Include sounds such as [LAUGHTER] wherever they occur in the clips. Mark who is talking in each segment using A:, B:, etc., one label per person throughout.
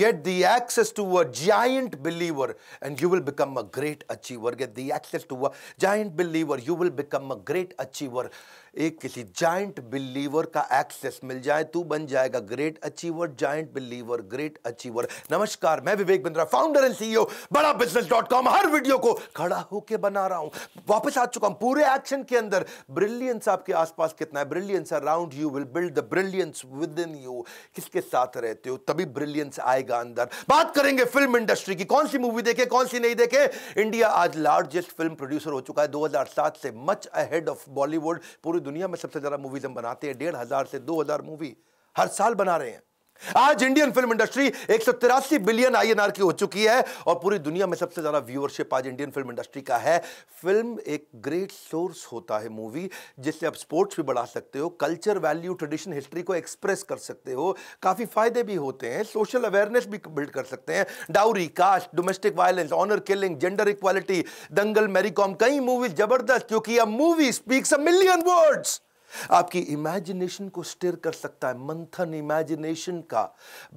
A: get the access to a giant believer and you will become a great achiever. Get the access to a giant believer, you will become a great achiever. एक किसी giant believer का access मिल जाए तू बन जाएगा great achiever giant believer great achiever नमस्कार मैं Vivek Bindra founder and CEO Bada business dot com हर वीडियो को खड़ा होकर बना रहा हूं वापस आ चुका हूं पूरे एक्शन के अंदर ब्रिलियंस आपके आसपास कितना है brilliance around you will build the brilliance within you किसके साथ रहते हो तभी ब्रिलियंस आएगा अंदर बात करेंगे फिल्म इंडस्ट्री की कौन सी मूवी देखे कौन सी नहीं देखे इंडिया आज लार्जेस्ट फिल्म प्रोड्यूसर हो चुका है दो से मच अहेड ऑफ बॉलीवुड पूरी पूरी दुनिया में सबसे ज़्यादा मूवीज़ हम बनाते हैं डेढ़ हज़ार से दो हज़ार मूवी हर साल बना रहे हैं आज इंडियन फिल्म इंडस्ट्री एक बिलियन आईएनआर की हो चुकी है और पूरी दुनिया में सबसे ज्यादा व्यूअरशिप आज इंडियन फिल्म इंडस्ट्री का है फिल्म एक ग्रेट सोर्स होता है मूवी जिससे आप स्पोर्ट्स भी बढ़ा सकते हो कल्चर वैल्यू ट्रेडिशन हिस्ट्री को एक्सप्रेस कर सकते हो काफी फायदे भी होते हैं सोशल अवेयरनेस भी बिल्ड कर सकते हैं dowry caste domestic violence honour killing gender equality Dangal Kom कई मूवीज जबरदस्त क्योंकि movie speaks a million words आपकी इमेजिनेशन को स्टिर कर सकता है मंथन इमेजिनेशन का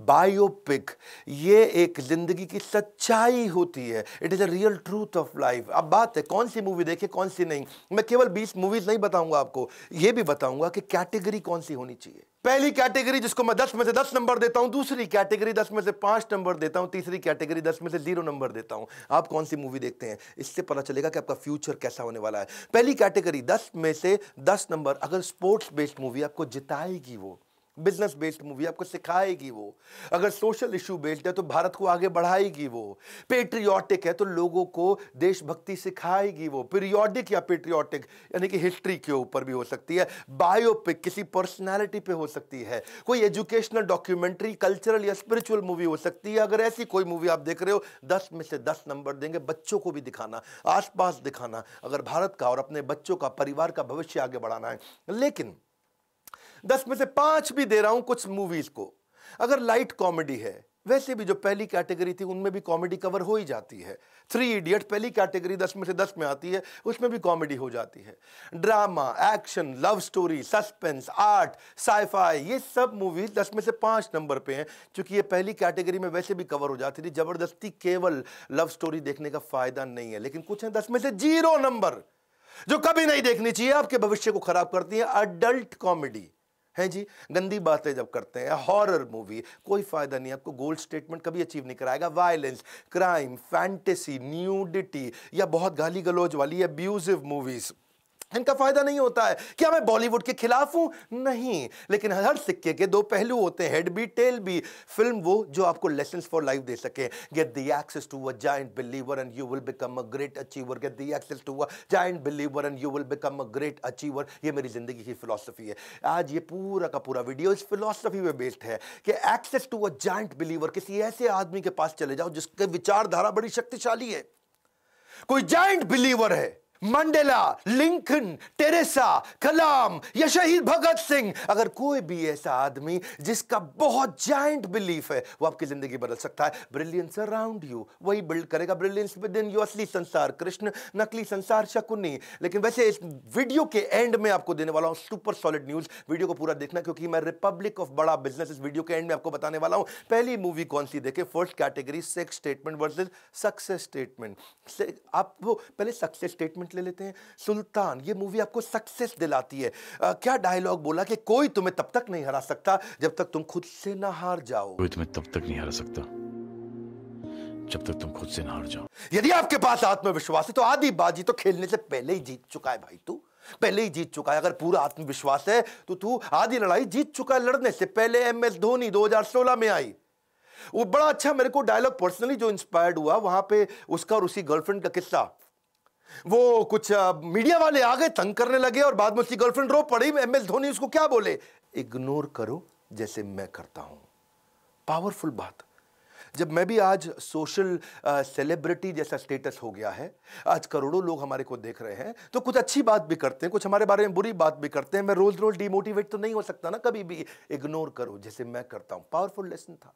A: बायोपिक ये एक जिंदगी की सच्चाई होती है it is a real truth of life अब बात है कौन सी मूवी देखे कौन सी नहीं मैं केवल 20 मूवीज़ नहीं बताऊंगा आपको ये भी बताऊंगा कि कैटेगरी कौन सी होनी चाहिए पहली कैटेगरी जिसको मैं दस में से दस नंबर देता हूं दूसरी कैटेगरी दस में से पांच नंबर देता हूं तीसरी कैटेगरी दस में से जीरो नंबर देता हूं आप कौन सी मूवी देखते हैं इससे पता चलेगा कि आपका फ्यूचर कैसा होने वाला है पहली कैटेगरी दस में से दस नंबर अगर स्पोर्ट्स बेस्ड मूवी आपको जिताएगी वो बिजनेस बेस्ड मूवी आपको सिखाएगी वो अगर सोशल इशू बेस्ड है तो भारत को आगे बढ़ाएगी वो पेट्रियाटिक है तो लोगों को देशभक्ति सिखाएगी वो पीरियोडिक या पेट्रियाटिक यानी कि हिस्ट्री के ऊपर भी हो सकती है बायोपिक किसी पर्सनालिटी पे हो सकती है कोई एजुकेशनल डॉक्यूमेंट्री कल्चरल या स्पिरिचुअल मूवी हो सकती है अगर ऐसी कोई मूवी आप देख रहे हो दस में से दस नंबर देंगे बच्चों को भी दिखाना आसपास दिखाना अगर भारत का और अपने बच्चों का परिवार का भविष्य आगे बढ़ाना है लेकिन दस में से पांच भी दे रहा हूं कुछ मूवीज को अगर लाइट कॉमेडी है वैसे भी जो पहली कैटेगरी थी उनमें भी कॉमेडी कवर हो ही जाती है थ्री इडियट पहली कैटेगरी दस में से दस में आती है उसमें भी कॉमेडी हो जाती है drama action love story suspense art sci-fi ये सब मूवीज दस में से पांच नंबर पे हैं क्योंकि ये पहली कैटेगरी में वैसे भी कवर हो जाती थी ज़बरदस्ती केवल लव स्टोरी देखने का फ़ायदा नहीं है लेकिन कुछ है दस में से जीरो नंबर जो कभी नहीं देखनी चाहिए आपके भविष्य को खराब करती है अडल्ट कॉमेडी हैं जी गंदी बातें जब करते हैं हॉरर मूवी कोई फ़ायदा नहीं आपको गोल्ड स्टेटमेंट कभी अचीव नहीं कराएगा वायलेंस क्राइम फैंटेसी न्यूडिटी या बहुत गाली गलौज वाली अब्यूजिव मूवीज़ इनका फायदा नहीं होता है क्या मैं बॉलीवुड के खिलाफ हूं नहीं लेकिन हर सिक्के के दो पहलू होते हैं हेड भी टेल भी फिल्म वो जो आपको लेसन फॉर लाइफ दे सके get the access to a giant believer and you will become a great achiever get the access to a giant believer and you will become a great achiever ये मेरी जिंदगी की philosophy है आज ये पूरा का पूरा वीडियो इस फिलोसफी पे बेस्ड है कि access to a giant believer किसी ऐसे आदमी के पास चले जाओ जिसके विचारधारा बड़ी शक्तिशाली है कोई जॉइंट बिलीवर है मंडेला लिंकन टेरेसा कलाम या शहीद भगत सिंह अगर कोई भी ऐसा आदमी जिसका बहुत जाइंट बिलीफ है वो आपकी जिंदगी बदल सकता है ब्रिलियंस अराउंड यू वही बिल्ड करेगा ब्रिलियंस विद इन यू असली संसार कृष्ण नकली संसार शकुनी लेकिन वैसे इस वीडियो के एंड में आपको देने वाला हूँ सुपर सॉलिड न्यूज वीडियो को पूरा देखना क्योंकि मैं रिपब्लिक ऑफ बड़ा बिजनेस इस वीडियो के एंड में आपको बताने वाला हूँ पहली मूवी कौन सी देखे first category sex statement versus success statement आप वो पहले सक्सेस स्टेटमेंट पॉइंट ले लेते हैं सुल्तान ये मूवी आपको सक्सेस दिलाती है आ, क्या डायलॉग बोला कि कोई तुम्हें तब तक नहीं हरा सकता जब तक तुम खुद से ना हार जाओ कोई तुम्हें तब तक नहीं हरा सकता जब तक तुम खुद से ना हार जाओ यदि आपके पास आत्मविश्वास है तो आधी बाजी तो खेलने से पहले ही जीत चुका है भाई तू पहले ही जीत चुका है अगर पूरा आत्मविश्वास है तो तू आधी लड़ाई जीत चुका है लड़ने से पहले एम एस धोनी 2016 में आई वो बड़ा अच्छा मेरे को डायलॉग पर्सनली जो इंस्पायर्ड हुआ वहां पे उसका और उसी गर्लफ्रेंड का किस्सा वो कुछ मीडिया वाले आ गए तंग करने लगे और बाद में उसकी गर्लफ्रेंड रो पड़ी एम एस धोनी उसको क्या बोले इग्नोर करो जैसे मैं करता हूं पावरफुल बात जब मैं भी आज सोशल सेलिब्रिटी जैसा स्टेटस हो गया है आज करोड़ों लोग हमारे को देख रहे हैं तो कुछ अच्छी बात भी करते हैं कुछ हमारे बारे में बुरी बात भी करते हैं मैं रोज़ रोज़ डिमोटिवेट तो नहीं हो सकता ना कभी भी इग्नोर करो जैसे मैं करता हूं पावरफुल लेसन था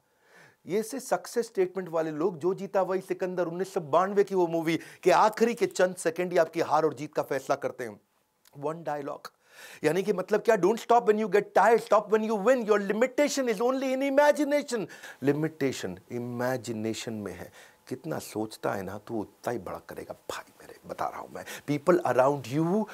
A: ये से सक्सेस स्टेटमेंट वाले लोग जो जीता वही सिकंदर उन्नीस की वो मूवी के आखिरी के चंद सेकेंड ही आपकी हार और जीत का फैसला करते हैं वन डायलॉग यानी कि मतलब क्या don't stop when you get tired stop when you win your limitation is only in imagination limitation imagination में है कितना सोचता है ना तो उतना ही बड़ा करेगा भाई मेरे बता रहा हूं मैं people around you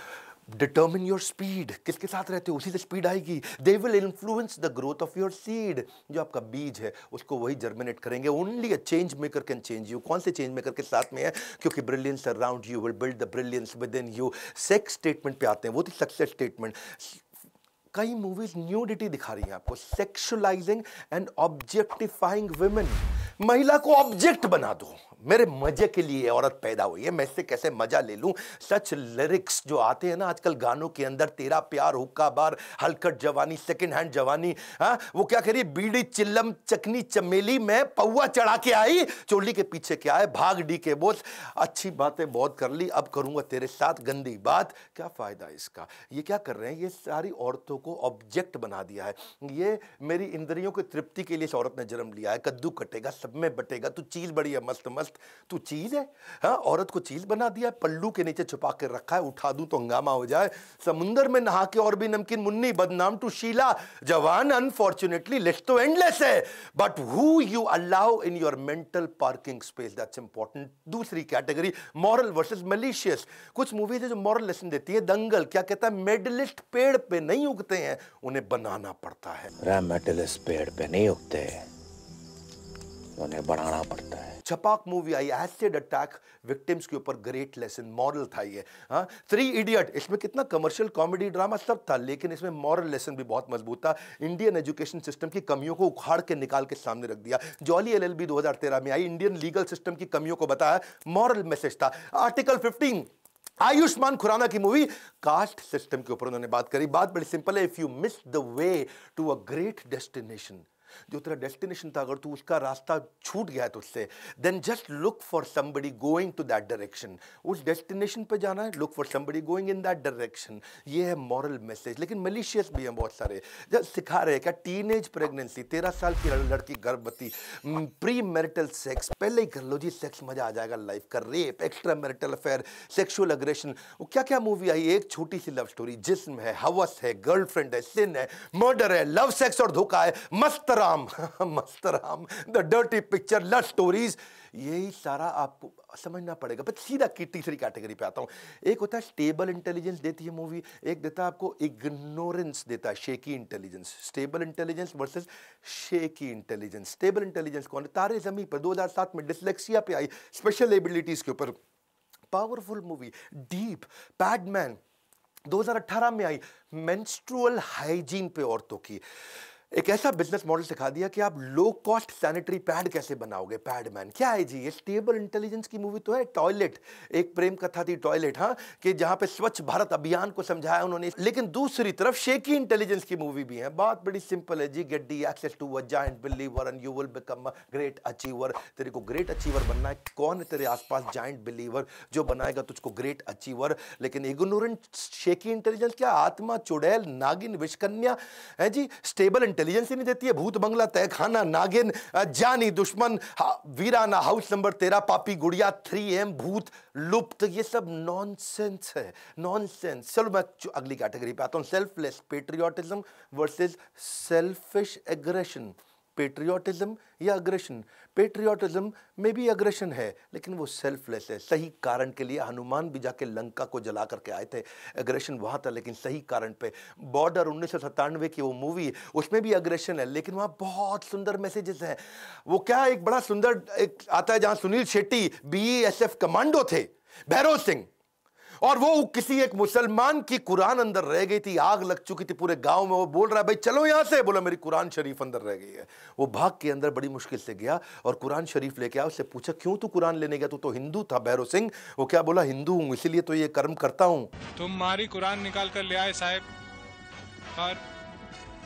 A: determine your speed किसके साथ रहते हो उसी से स्पीड आएगी they will influence the growth of your seed जो आपका बीज है उसको वही जर्मिनेट करेंगे only a change maker can change you कौन से चेंज मेकर के साथ में है क्योंकि brilliance around you will build the brilliance within you sex statement पे आते हैं वो थी सक्सेस स्टेटमेंट कई मूवीज न्यूडिटी दिखा रही है आपको सेक्शुअलाइजिंग एंड ऑब्जेक्टिफाइंग वुमेन महिला को ऑब्जेक्ट बना दो मेरे मजे के लिए औरत पैदा हुई है मैं इससे कैसे मजा ले लूँ सच लिरिक्स जो आते हैं ना आजकल गानों के अंदर तेरा प्यार हुक्का बार हलकट जवानी सेकेंड हैंड जवानी हा? वो क्या करिए बीड़ी चिल्लम चकनी चमेली में पौवा चढ़ा के आई चोली के पीछे क्या है भाग डी के बोस अच्छी बातें बहुत कर ली अब करूँगा तेरे साथ गंदी बात क्या फ़ायदा इसका ये क्या कर रहे हैं ये सारी औरतों को ऑब्जेक्ट बना दिया है ये मेरी इंद्रियों की तृप्ति के लिए इस औरत ने जन्म लिया है कद्दू कटेगा सब में बटेगा तू चीज़ बड़ी है मस्त मस्त गलत तू चीज है हाँ औरत को चीज बना दिया है पल्लू के नीचे छुपा के रखा है उठा दूं तो हंगामा हो जाए समुंदर में नहा के और भी नमकीन मुन्नी बदनाम टू शीला जवान अनफॉर्चुनेटली लिस्ट तो एंडलेस है but who you allow in your mental parking space that's important दूसरी कैटेगरी मॉरल वर्सेज मलिशियस कुछ मूवीज है जो मॉरल लेसन देती है दंगल क्या कहता है मेडलिस्ट पेड़ पे नहीं उगते हैं उन्हें बनाना पड़ता है पेड़ पे नहीं उगते हैं उन्हें बढ़ाना पड़ता है छपाक मूवी आई एसिड अटैक विक्टिम्स के ऊपर ग्रेट लेसन मॉरल था ये हाँ थ्री इडियट इसमें कितना कमर्शियल कॉमेडी ड्रामा सब था लेकिन इसमें मॉरल लेसन भी बहुत मजबूत था इंडियन एजुकेशन सिस्टम की कमियों को उखाड़ के निकाल के सामने रख दिया जॉली एल एल बी में आई इंडियन लीगल सिस्टम की कमियों को बताया मॉरल मैसेज था आर्टिकल फिफ्टीन आयुष्मान खुराना की मूवी कास्ट सिस्टम के ऊपर उन्होंने बात करी बात बड़ी सिंपल है if you miss the way to a great destination जो तेरा डेस्टिनेशन था अगर तू उसका रास्ता छूट गया है तुझसे then just look for somebody going to that direction उस डेस्टिनेशन पे जाना है look for somebody going in that direction ये है मॉरल मैसेज लेकिन मलिशियस भी हैं बहुत सारे जब सिखा रहे हैं क्या टीन एज प्रेगनेंसी तेरह साल की लड़की गर्भवती प्री मैरिटल सेक्स पहले ही कर लो जी सेक्स मजा आ जाएगा लाइफ का rape extra marital affair sexual aggression वो क्या क्या मूवी आई एक छोटी सी लव स्टोरी जिसम है हवस है गर्लफ्रेंड है सिन है मर्डर है लव सेक्स और धोखा है Mast Ram [LAUGHS] Mast Ram the dirty picture love stories यही सारा आपको समझना पड़ेगा बस सीधा की तीसरी कैटेगरी पे आता हूँ एक होता है स्टेबल इंटेलिजेंस देती है मूवी एक देता है आपको इग्नोरेंस देता है shaky intelligence stable intelligence versus shaky intelligence stable intelligence कौन है तारे जमी पर 2007 में डिसलेक्सिया पे आई स्पेशल एबिलिटीज़ के ऊपर पावरफुल मूवी डीप पैडमैन 2018 में आई मेंस्ट्रुअल हाइजीन पे औरतों की एक ऐसा बिजनेस मॉडल सिखा दिया कि आप लो कॉस्ट सैनिटरी पैड कैसे बनाओगे पैडमैन क्या है जी ये स्टेबल इंटेलिजेंस की मूवी तो है टॉयलेट एक प्रेम कथा थी टॉयलेट हाँ कि जहाँ पे स्वच्छ भारत अभियान को समझाया उन्होंने लेकिन दूसरी तरफ शेकी इंटेलिजेंस की मूवी भी है बात बड़ी सिंपल है जी get the access to a believer and you will become great achiever तेरे को ग्रेट अचीवर बनना है कौन है तेरे आसपास जॉइंट बिलीवर जो बनाएगा तुझको ग्रेट अचीवर लेकिन इग्नोरेंट शेकी इंटेलिजेंस क्या आत्मा चुड़ैल नागिन विशकन्या है जी स्टेबल इंटेलिजेंस इंटेलिजेंस ही नहीं देती है भूत बंगला तय खाना नागिन जानी दुश्मन वीराना हाउस नंबर तेरा पापी गुड़िया थ्री एम भूत लुप्त ये सब नॉन है नॉनसेंस चलो मैं अगली कैटेगरी पे आता हूँ selfless patriotism versus selfish aggression patriotism या अग्रेशन पेट्रियाटिज़म में भी अग्रेशन है लेकिन वो सेल्फलेस है सही कारण के लिए हनुमान भी जाके लंका को जला करके आए थे अग्रेशन वहाँ था लेकिन सही कारण पे बॉर्डर उन्नीस की वो मूवी उसमें भी अग्रेशन है लेकिन वहाँ बहुत सुंदर मैसेजेस हैं वो क्या एक बड़ा सुंदर एक आता है जहाँ Sunil Shetty B S F commando थे भैरव सिंह और वो किसी एक मुसलमान की कुरान अंदर रह गई थी आग लग चुकी थी पूरे गांव में वो बोल रहा है भाई चलो यहां से बोला मेरी कुरान शरीफ अंदर रह गई है वो भाग के अंदर बड़ी मुश्किल से गया और कुरान शरीफ लेके आया उससे पूछा क्यों तू कुरान लेने गया तू तो हिंदू था भैरव सिंह वो क्या बोला हिंदू हूँ इसीलिए तो ये कर्म करता हूँ तुम्हारी कुरान निकाल कर ले आए साहेब पर,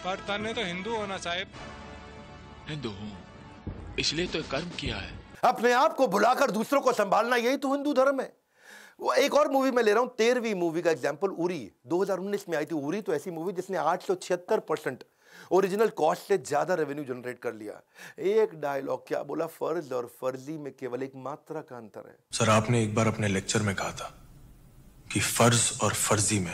A: पर तने तो हिंदू होना साहेब हिंदू हूँ इसलिए तो कर्म किया है अपने आप को भुलाकर दूसरों को संभालना यही तो हिंदू धर्म है वो एक और मूवी मैं ले रहा हूँ तेरहवीं मूवी का एग्जाम्पल उरी 2019 में आई थी उरी तो ऐसी मूवी जिसने आठ परसेंट ओरिजिनल कॉस्ट से ज़्यादा रेवेन्यू जनरेट कर लिया एक डायलॉग क्या बोला फर्ज और फर्जी में केवल एक मात्रा का अंतर है सर आपने एक बार अपने लेक्चर में कहा था कि फर्ज और फर्जी में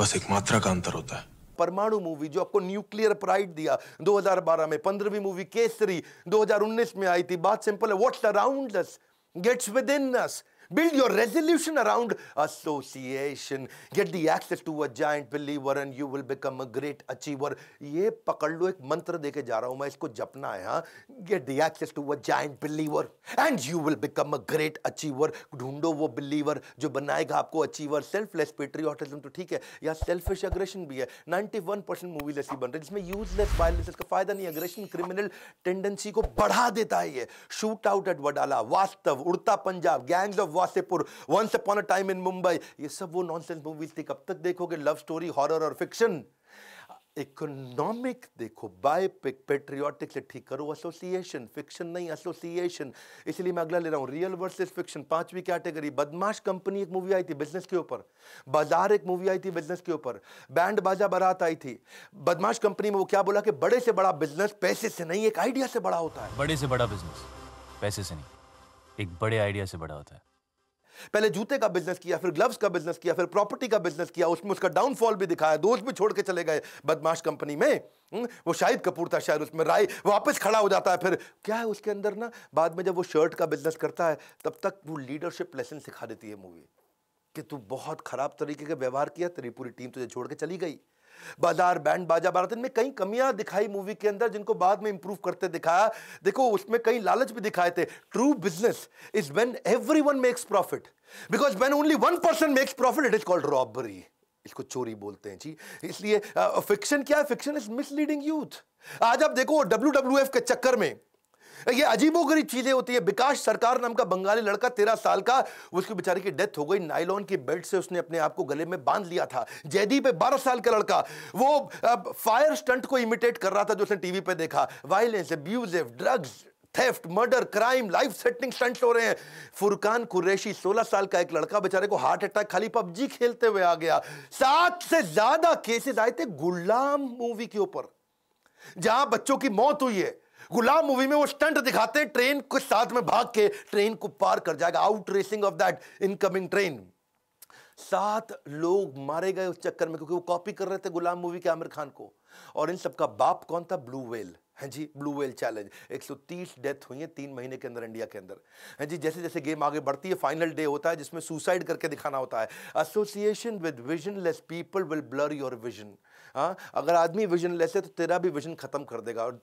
A: बस एक मात्रा का अंतर होता है परमाणु मूवी जो आपको न्यूक्लियर प्राइड दिया 2012 में पंद्रहवीं मूवी केसरी 2019 में आई थी बात सिंपल है what's around us gets within us Build your resolution around association. Get the access to a giant believer and you will become a great achiever. ये पकड़ लो एक मंत्र देके जा रहा हूं मैं इसको जपना है हाँ Get the access to a giant believer and you will become a great achiever. ढूंढो वो believer जो बनाएगा आपको achiever. Selfless patriotism तो ठीक है या selfish aggression भी है 91% movies ऐसी बन रही जिसमें useless violence इसका फायदा नहीं aggression criminal tendency को बढ़ा देता है ये shoot out at wadala Vaastav Udta Punjab gangs of Wasseypur once upon a time in Mumbai ये सब वो नॉनसेंस मूवीज थी कब तक देखोगे लव स्टोरी हॉरर और फिक्शन इकोनॉमिक देखो बायोपिक पेट्रियोटिक से ठीक करो एसोसिएशन फिक्शन नहीं एसोसिएशन इसलिए मैं अगला ले रहा हूँ रियल वर्सेस फिक्शन पांचवी कैटेगरी बदमाश कंपनी एक मूवी आई थी बिजनेस के ऊपर बाजार एक मूवी आई थी बिजनेस के ऊपर बैंड बाजा बारात आई थी बदमाश कंपनी में वो क्या बोला कि बड़े से बड़ा बिजनेस पैसे से नहीं एक आइडिया से बड़ा होता है बड़े से बड़ा बिजनेस पैसे से नहीं एक बड़े आइडिया से बड़ा होता है पहले जूते का बिजनेस किया फिर ग्लव्स का बिजनेस किया फिर प्रॉपर्टी का बिजनेस किया उसमें उसका डाउनफॉल भी दिखाया दोस्त भी छोड़ के चले गए बदमाश कंपनी में हम्म, वो शाहिद कपूर था शायद उसमें राय वापस खड़ा हो जाता है फिर क्या है उसके अंदर ना बाद में जब वो शर्ट का बिजनेस करता है तब तक वो लीडरशिप लेसन सिखा देती है मूवी कि तू बहुत ख़राब तरीके का व्यवहार किया तेरी पूरी टीम तुझे छोड़ के चली गई बाजार बैंड बाजा बारात इनमें कई कमियां दिखाई मूवी के अंदर जिनको बाद में इंप्रूव करते दिखाया देखो उसमें कई लालच भी दिखाए थे true business is when everyone makes profit because when only one person makes profit it is called robbery इसको चोरी बोलते हैं जी इसलिए फिक्शन क्या है फिक्शन इज मिसलीडिंग यूथ आज आप देखो डब्ल्यू डब्ल्यू एफ के चक्कर में ये अजीबोगरीब चीजें होती है विकास सरकार नाम का बंगाली लड़का तेरह साल का उसकी बेचारे की डेथ हो गई नाइलॉन की बेल्ट से उसने अपने आप को गले में बांध लिया था जयदीप है बारह साल का लड़का वो फायर स्टंट को इमिटेट कर रहा था जो उसने टीवी पर देखा violence abusive drugs theft murder crime life setting stunt हो रहे हैं फुरकान कुरैशी 16 साल का एक लड़का बेचारे को हार्ट अटैक खाली पबजी खेलते हुए आ गया सात से ज्यादा केसेस आए थे गुलाम मूवी के ऊपर जहां बच्चों की मौत हुई है गुलाम मूवी में वो स्टंट दिखाते हैं ट्रेन के साथ में भाग के ट्रेन को पार कर जाएगा out racing of that incoming train सात लोग मारे गए उस चक्कर में क्योंकि वो कॉपी कर रहे थे गुलाम मूवी के आमिर खान को और इन सबका बाप कौन था ब्लू वेल है जी ब्लू वेल चैलेंज 130 डेथ हुई है तीन महीने के अंदर इंडिया के अंदर है हाँ जी जैसे जैसे गेम आगे बढ़ती है फाइनल डे होता है जिसमें सुसाइड करके दिखाना होता है association with visionless people will blur your vision हाँ अगर आदमी विजन लेस है तो तेरा भी विजन खत्म कर देगा और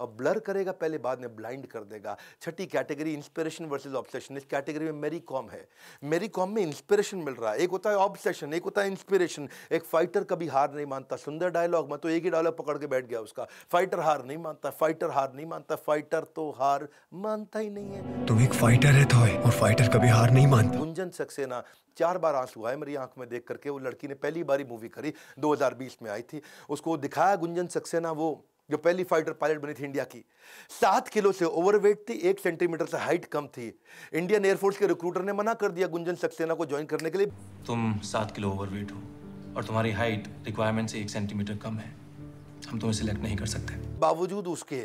A: और ब्लर करेगा पहले बाद में ब्लाइंड कर देगा छठी कैटेगरी इंस्पिरेशन वर्सेज ऑब्सेशन इस कैटेगरी में मेरी कॉम है मेरी कॉम में इंस्पिरेशन मिल रहा है एक होता है ऑब्सेशन एक होता है इंस्पिरेशन एक फाइटर कभी हार नहीं मानता सुंदर डायलॉग मैं तो एक ही डायलॉग पकड़ के बैठ गया उसका फाइटर हार नहीं मानता फाइटर हार नहीं मानता फाइटर तो हार मानता ही नहीं है तुम एक फाइटर है तो और फाइटर कभी हार नहीं मानता गुंजन सक्सेना चार बार आंसू आए मेरी आंख में देख करके वो लड़की ने पहली बारी मूवी करी 2020 में आई थी उसको दिखाया गुंजन सक्सेना वो जो पहली फाइटर पायलट बनी थी इंडिया की सात किलो से ओवरवेट थी एक सेंटीमीटर से हाइट कम थी इंडियन एयरफोर्स के रिक्रूटर ने मना कर दिया गुंजन सक्सेना को ज्वाइन करने के लिए तुम सात किलो ओवरवेट हो और तुम्हारी हाइट रिक्वायरमेंट से एक सेंटीमीटर कम है हम तुम्हें तो सिलेक्ट नहीं कर सकते बावजूद उसके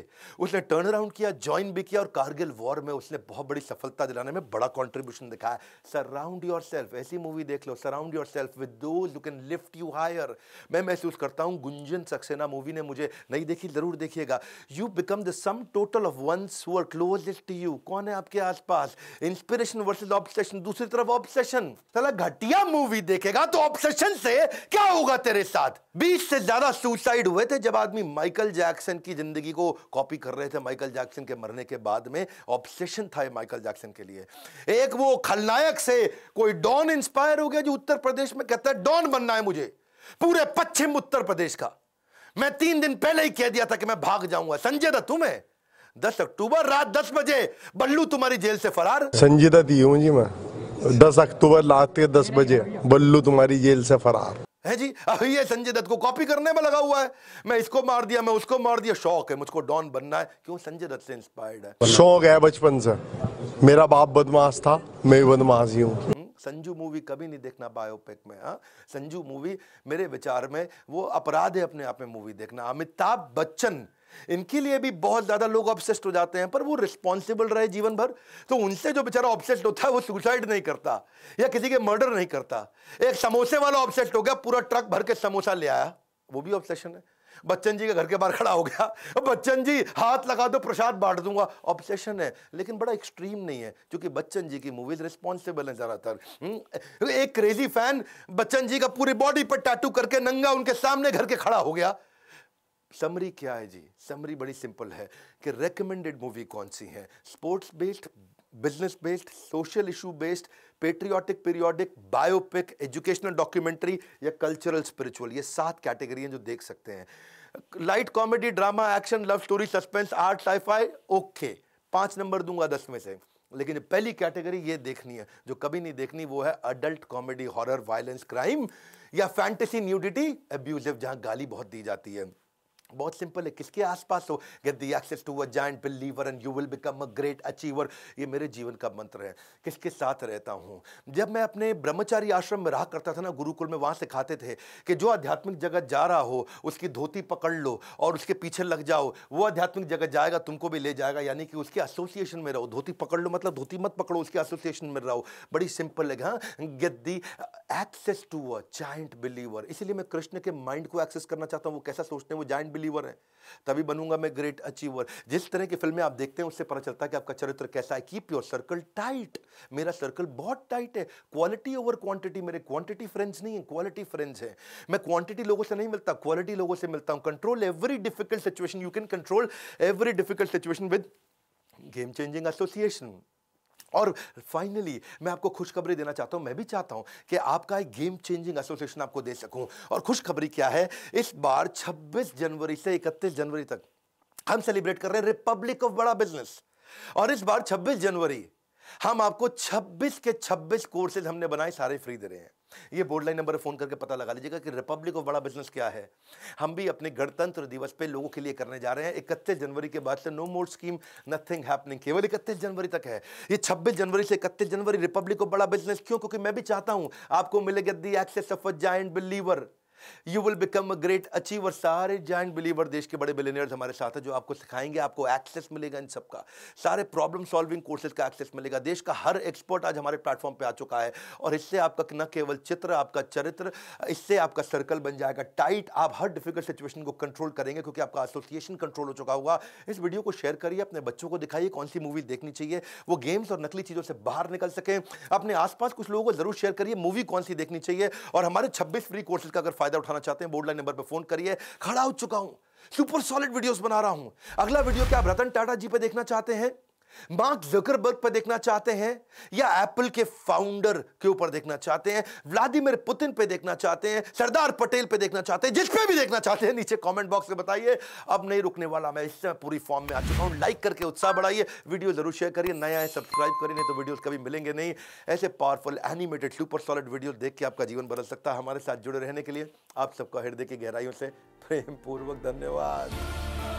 A: उसने टर्न अराउंड किया ज्वाइन भी किया और कारगिल वॉर में उसने बहुत बड़ी सफलता दिलाने में बड़ा कॉन्ट्रीब्यूशन दिखाया सराउंड योर सेल्फ ऐसी मूवी देख लो surround yourself with those you can lift you higher मैं महसूस करता हूँ गुंजन सक्सेना मूवी ने मुझे नहीं देखी ज़रूर देखिएगा you become the sum total of ones who are closest to you कौन है आपके आसपास इंस्पिरेशन वर्सेज ऑब्सेशन दूसरी तरफ ऑब्सेशन चला घटिया मूवी देखेगा तो ऑब्सेशन से क्या होगा तेरे साथ बीस से ज्यादा सुसाइड हुए थे जब आदमी माइकल जैक्सन की ज़िंदगी को कॉपी कर रहे थे माइकल जैक्सन के मरने के बाद में ऑब्सेशन था माइकल जैक्सन के लिए एक वो खलनायक से कोई डॉन इंस्पायर हो गया जो उत्तर प्रदेश में कहता है डॉन बनना है मुझे पूरे पश्चिम उत्तर प्रदेश का मैं तीन दिन पहले ही कह दिया था कि मैं भाग जाऊंगा संजय दत्त तुम्हें दस अक्टूबर रात दस बजे बल्लू तुम्हारी जेल से फरार संजय दत्त हूँ जी मैं दस अक्टूबर रात के दस बजे बल्लू तुम्हारी जेल से फरार है जी अभी ये संजय दत्त को कॉपी करने में लगा हुआ है मैं इसको मार दिया मैं उसको मार दिया शौक है मुझको डॉन बनना है क्यों संजय दत्त से इंस्पायर्ड है शौक है बचपन से मेरा बाप बदमाश था मैं बदमाश ही हूँ हम्म, संजू मूवी कभी नहीं देखना बायोपिक में हाँ संजू मूवी मेरे विचार में वो अपराध है अपने आप में मूवी देखना अमिताभ बच्चन इनके लिए भी बहुत ज़्यादा लोग ऑब्सेस्ड हो जाते हैं पर वो रिस्पॉन्सिबल रहे जीवन भर तो उनसे जो बेचारा ऑब्सेस्ड होता है वो सुसाइड नहीं करता या किसी के मर्डर नहीं करता एक समोसे वाला ऑब्सेस्ड हो गया पूरा ट्रक भर के समोसा ले आया वो भी ऑब्सेशन है बच्चन जी के घर के बाहर खड़ा हो गया बच्चन जी हाथ लगा दो प्रसाद बांट दूंगा ऑब्सेशन है लेकिन बड़ा एक्सट्रीम नहीं है क्योंकि बच्चन जी की मूवीज रिस्पॉन्सिबल है ज़्यादातर एक क्रेजी फैन बच्चन जी का पूरी बॉडी पर टैटू करके नंगा उनके सामने घर के खड़ा हो गया समरी क्या है जी समरी बड़ी सिंपल है कि रेकमेंडेड मूवी कौन सी है sports based business based social issue based patriotic periodic biopic educational documentary या कल्चरल स्पिरिचुअल ये सात कैटेगरी हैं जो देख सकते हैं light comedy drama action love story suspense art sci-fi okay पाँच नंबर दूंगा दस में से लेकिन जो पहली कैटेगरी ये देखनी है जो कभी नहीं देखनी वो है adult comedy horror violence crime या फैंटेसी न्यूडिटी एब्यूजिव जहां गाली बहुत दी जाती है बहुत सिंपल है किसके आसपास हो get the access to a giant believer and you will become a great achiever ये मेरे जीवन का मंत्र है किसके साथ रहता हूँ जब मैं अपने ब्रह्मचारी आश्रम में रहा करता था ना गुरुकुल में वहाँ सिखाते थे कि जो आध्यात्मिक जगत जा रहा हो उसकी धोती पकड़ लो और उसके पीछे लग जाओ वो आध्यात्मिक जगत जाएगा तुमको भी ले जाएगा यानी कि उसके एसोसिएशन में रहो धोती पकड़ लो मतलब धोती मत पकड़ो उसके एसोसिएशन में रहो बड़ी सिंपल है हाँ get the access to a giant believer इसलिए मैं कृष्ण के माइंड को एक्सेस करना चाहता हूँ वो कैसा सोचते हैं वो जाइंट बिलीवर है तभी बनूंगा मैं ग्रेट अचीवर जिस तरह की फिल्में आप देखते हैं उससे पता चलता है कि आपका चरित्र कैसा है कीप योर सर्कल टाइट मेरा सर्कल बहुत टाइट है क्वालिटी ओवर क्वांटिटी मेरे क्वांटिटी फ्रेंड्स नहीं है क्वालिटी फ्रेंड्स है मैं क्वांटिटी लोगों से नहीं मिलता क्वालिटी लोगों से मिलता हूं control every difficult situation you can control every difficult situation with game changing association और फाइनली मैं आपको खुशखबरी देना चाहता हूं मैं भी चाहता हूं कि आपका एक गेम चेंजिंग एसोसिएशन आपको दे सकूं और खुशखबरी क्या है इस बार 26 जनवरी से 31 जनवरी तक हम सेलिब्रेट कर रहे हैं रिपब्लिक ऑफ बड़ा बिजनेस और इस बार 26 जनवरी हम आपको 26 के 26 कोर्सेज हमने बनाए सारे फ्री दे रहे हैं ये बोर्ड लाइन नंबर फ़ोन करके पता लगा लीजिएगा कि रिपब्लिक ऑफ बड़ा बिजनेस क्या है हम भी अपने गणतंत्र दिवस पे लोगों के लिए करने जा रहे हैं इकतीस जनवरी के बाद से no more scheme nothing happening केवल इकतीस जनवरी तक है ये छब्बीस जनवरी से इकतीस जनवरी रिपब्लिक ऑफ बड़ा बिजनेस क्यों क्योंकि मैं भी चाहता हूं आपको मिलेगा the access of a giant believer you will become a great achiever सारे जॉइंट बिलीवर देश के बड़े बिलीनियर्स हमारे साथ हैं जो आपको सिखाएंगे आपको एक्सेस मिलेगा इन सबका सारे प्रॉब्लम सॉल्विंग कोर्सेज का एक्सेस मिलेगा देश का हर एक्सपर्ट आज हमारे प्लेटफॉर्म पे आ चुका है और इससे आपका न केवल चित्र आपका चरित्र इससे आपका सर्कल बन जाएगा टाइट आप हर डिफिकल्ट सिचुएशन को कंट्रोल करेंगे क्योंकि आपका एसोसिएशन कंट्रोल हो चुका होगा इस वीडियो को शेयर करिए अपने बच्चों को दिखाइए कौन सी मूवी देखनी चाहिए वो गेम्स और नकली चीज़ों से बाहर निकल सकें अपने आसपास कुछ लोगों को जरूर शेयर करिए मूवी कौन सी देखनी चाहिए और हमारे छब्बीस फ्री कोर्सेज का अगर फायदा फायदा उठाना चाहते हैं बोर्ड लाइन नंबर पर फोन करिए खड़ा हो चुका हूं सुपर सॉलिड वीडियोस बना रहा हूं अगला वीडियो क्या आप रतन टाटा जी पे देखना चाहते हैं मार्क जकरबर्ग पर देखना चाहते हैं या एप्पल के फाउंडर के ऊपर देखना चाहते हैं व्लादिमीर पुतिन पे देखना चाहते हैं सरदार पटेल पे देखना चाहते हैं जिस पे भी देखना चाहते हैं नीचे कमेंट बॉक्स में बताइए अब नहीं रुकने वाला मैं इस समय पूरी फॉर्म में आ चुका हूं लाइक करके उत्साह बढ़ाइए वीडियो जरूर शेयर करिए नया है सब्सक्राइब करिए नहीं तो वीडियो कभी मिलेंगे नहीं ऐसे powerful animated super solid video देख के आपका जीवन बदल सकता है हमारे साथ जुड़े रहने के लिए आप सबका हृदय की गहराइयों से प्रेम पूर्वक धन्यवाद